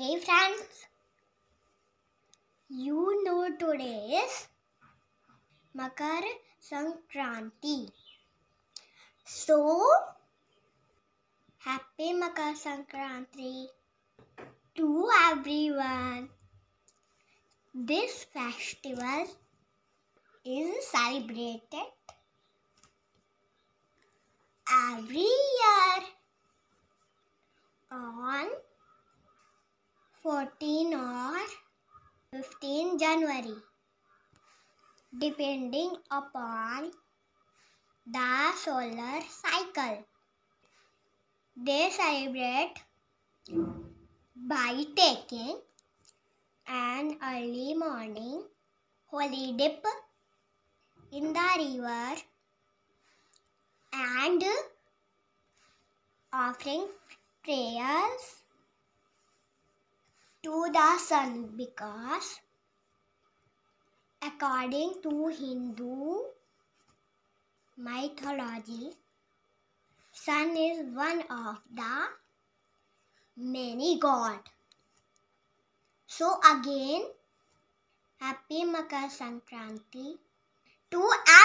Hey friends, you know today is Makar Sankranti. So, happy Makar Sankranti to everyone. This festival is celebrated every year on 14 or 15 January depending upon the solar cycle. They celebrate by taking an early morning holy dip in the river and offering prayers to the sun because according to Hindu mythology, sun is one of the many god. So again, happy Makar Sankranti to